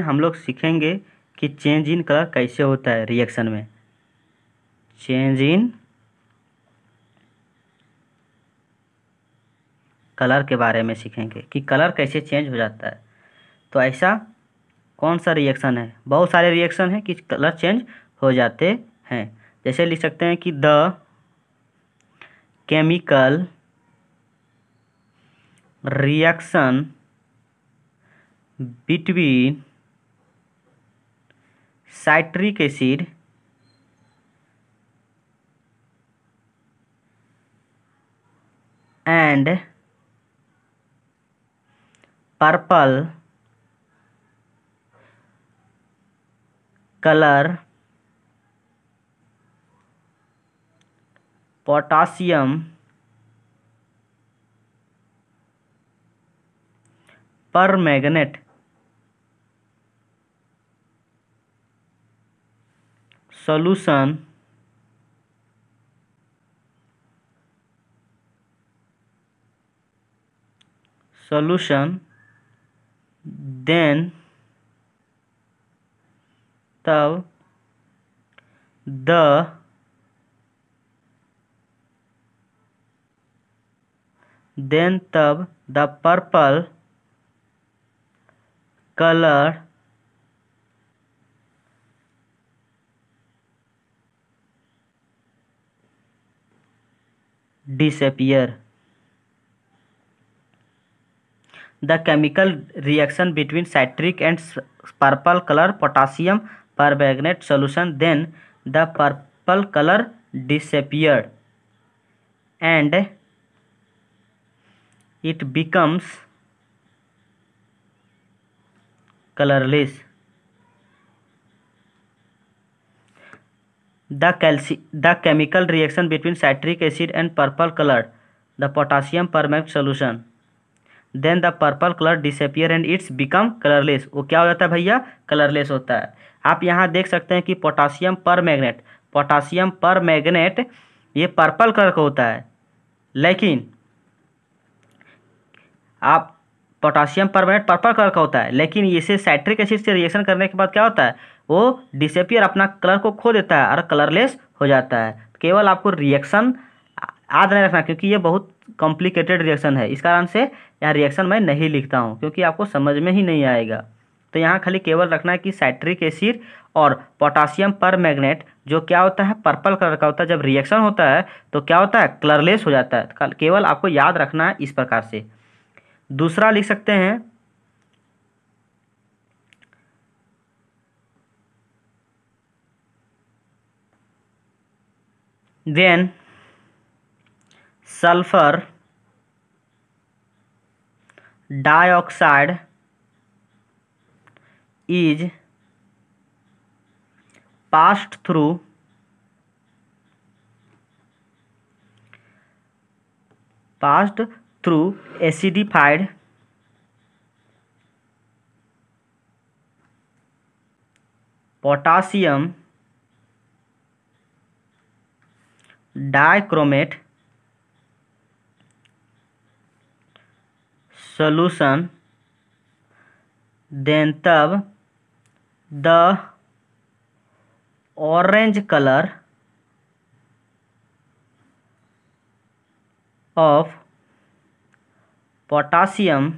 में हम लोग सीखेंगे कि चेंज इन कलर कैसे होता है रिएक्शन में चेंज इन कलर के बारे में सीखेंगे कि कलर कैसे चेंज हो जाता है तो ऐसा कौन सा रिएक्शन है बहुत सारे रिएक्शन हैं कि कलर चेंज हो जाते हैं जैसे लिख सकते हैं कि the chemical reaction between citric acid and purple colour potassium solution solution then तब the then तब the purple color disappear the chemical reaction between citric and purple colour potassium permanganate solution then the purple colour disappear and it becomes colourless the the chemical reaction between citric acid and purple colour the potassium per permanganate solution then the purple colour disappear and it's become colourless वो क्या हो जाता है भैया colourless होता है आप यहाँ देख सकते हैं कि potassium permanganate potassium permanganate ये पर्पल कलर का होता है लेकिन आप पोटासियम परमानेंट पर्पल कलर का होता है लेकिन इसे साइट्रिक एसिड से रिएक्शन करने के बाद क्या होता है वो डिसेपियर अपना कलर को खो देता है और कलरलेस हो जाता है केवल आपको रिएक्शन याद नहीं रखना क्योंकि ये बहुत कॉम्प्लिकेटेड रिएक्शन है इस कारण से यहाँ रिएक्शन मैं नहीं लिखता हूँ क्योंकि आपको समझ में ही नहीं आएगा तो यहाँ खाली केवल रखना है कि साइट्रिक एसिड और पोटासियम पर मैग्नेट जो क्या होता है पर्पल कलर का होता है जब रिएक्शन होता है तो क्या होता है कलरलेस हो जाता है तो केवल आपको याद रखना है इस प्रकार से दूसरा लिख सकते हैं when sulphur dioxide is passed through passed through acidified potassium dichromate solution then तब the orange color of potassium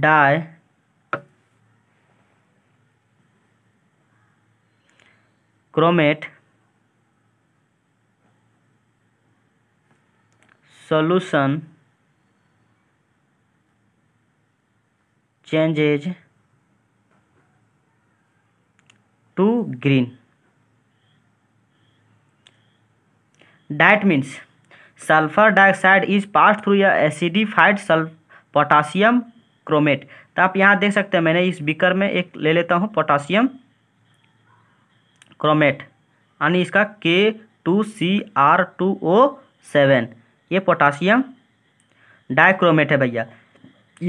dichromate solution changes to green that means sulphur dioxide is pass through या acidified सल potassium chromate तो आप यहाँ देख सकते हैं मैंने इस बीकर में एक ले लेता हूँ पोटासियम क्रोमेट यानी इसका K two C R two O seven ये पोटासियम डाइक्रोमेट है भैया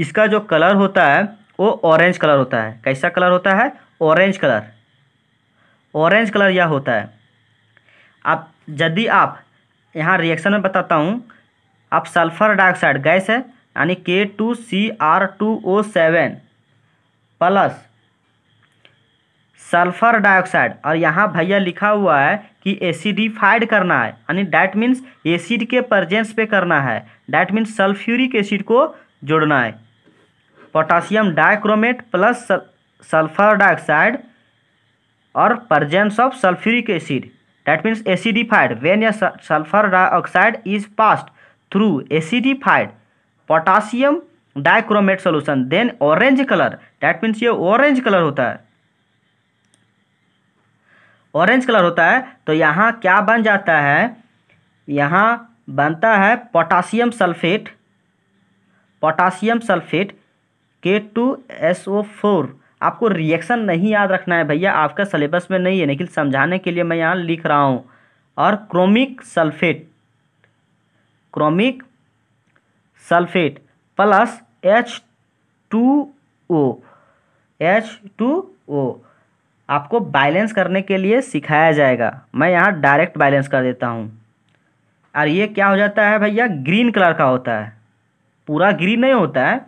इसका जो कलर होता है वो ऑरेंज कलर होता है कैसा कलर होता है ऑरेंज कलर ऑरेंज कलर यह होता है आप यदि आप यहाँ रिएक्शन में बताता हूँ आप सल्फर डाइऑक्साइड गैस है यानी K two C R two O seven plus sulphur dioxide और यहाँ भैया लिखा हुआ है कि एसिडिफाइड करना है यानी डैट मीन्स एसिड के प्रजेंस पे करना है डैट मीन्स सल्फ्यूरिक एसिड को जोड़ना है potassium dichromate plus sulphur dioxide और presence of sulphuric acid that means acidified when या sulphur dioxide is passed through acidified potassium dichromate solution then orange colour that means ये orange colour होता है orange colour होता है तो यहाँ क्या बन जाता है यहाँ बनता है potassium sulphate potassium sulphate K two S O four आपको रिएक्शन नहीं याद रखना है भैया आपका सिलेबस में नहीं है लेकिन समझाने के लिए मैं यहाँ लिख रहा हूँ और chromic sulphate chromic sulphate plus H two O H two O आपको बैलेंस करने के लिए सिखाया जाएगा मैं यहाँ डायरेक्ट बैलेंस कर देता हूँ और ये क्या हो जाता है भैया ग्रीन कलर का होता है पूरा ग्रीन नहीं होता है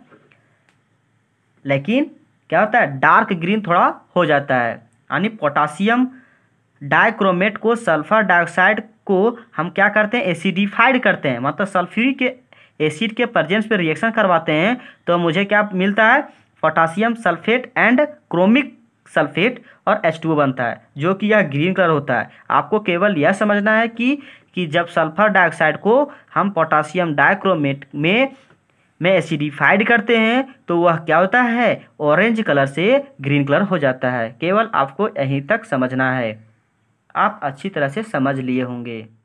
लेकिन क्या होता है डार्क ग्रीन थोड़ा हो जाता है यानी पोटासियम डाइक्रोमेट को सल्फर डाइऑक्साइड को हम क्या करते हैं एसिडिफाइड करते हैं मतलब सल्फ्यूरिक एसिड के प्रजेंस पे रिएक्शन करवाते हैं तो मुझे क्या मिलता है potassium sulphate and chromic sulphate और एच बनता है जो कि यह ग्रीन कलर होता है आपको केवल यह समझना है कि कि जब सल्फर डाइऑक्साइड को हम पोटासियम डाइक्रोमेट में में एसिडिफाइड करते हैं तो वह क्या होता है ऑरेंज कलर से ग्रीन कलर हो जाता है केवल आपको यहीं तक समझना है आप अच्छी तरह से समझ लिए होंगे